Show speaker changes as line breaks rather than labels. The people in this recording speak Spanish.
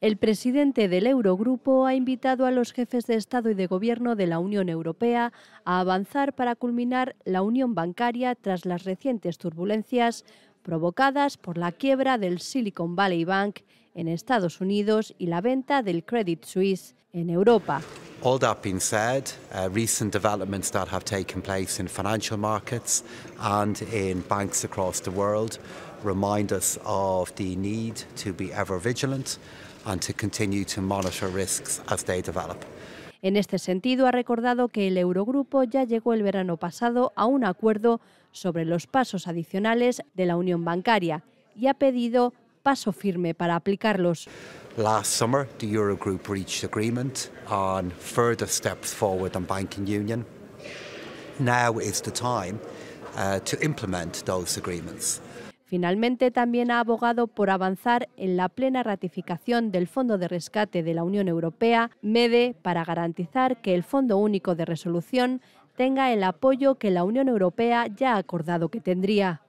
el presidente del Eurogrupo ha invitado a los jefes de Estado y de Gobierno de la Unión Europea a avanzar para culminar la unión bancaria tras las recientes turbulencias provocadas por la quiebra del Silicon Valley Bank en Estados Unidos y la venta del Credit Suisse en Europa.
All that being said, uh, recent developments that have taken place in financial markets and in banks across the world remind us of the need to be ever vigilant and to continue to monitor risks as they develop.
En este sentido, ha recordado que el Eurogrupo ya llegó el verano pasado a un acuerdo sobre los pasos adicionales de la unión bancaria y ha pedido paso firme para aplicarlos. Finalmente, también ha abogado por avanzar en la plena ratificación del Fondo de Rescate de la Unión Europea, MEDE, e, para garantizar que el Fondo Único de Resolución tenga el apoyo que la Unión Europea ya ha acordado que tendría.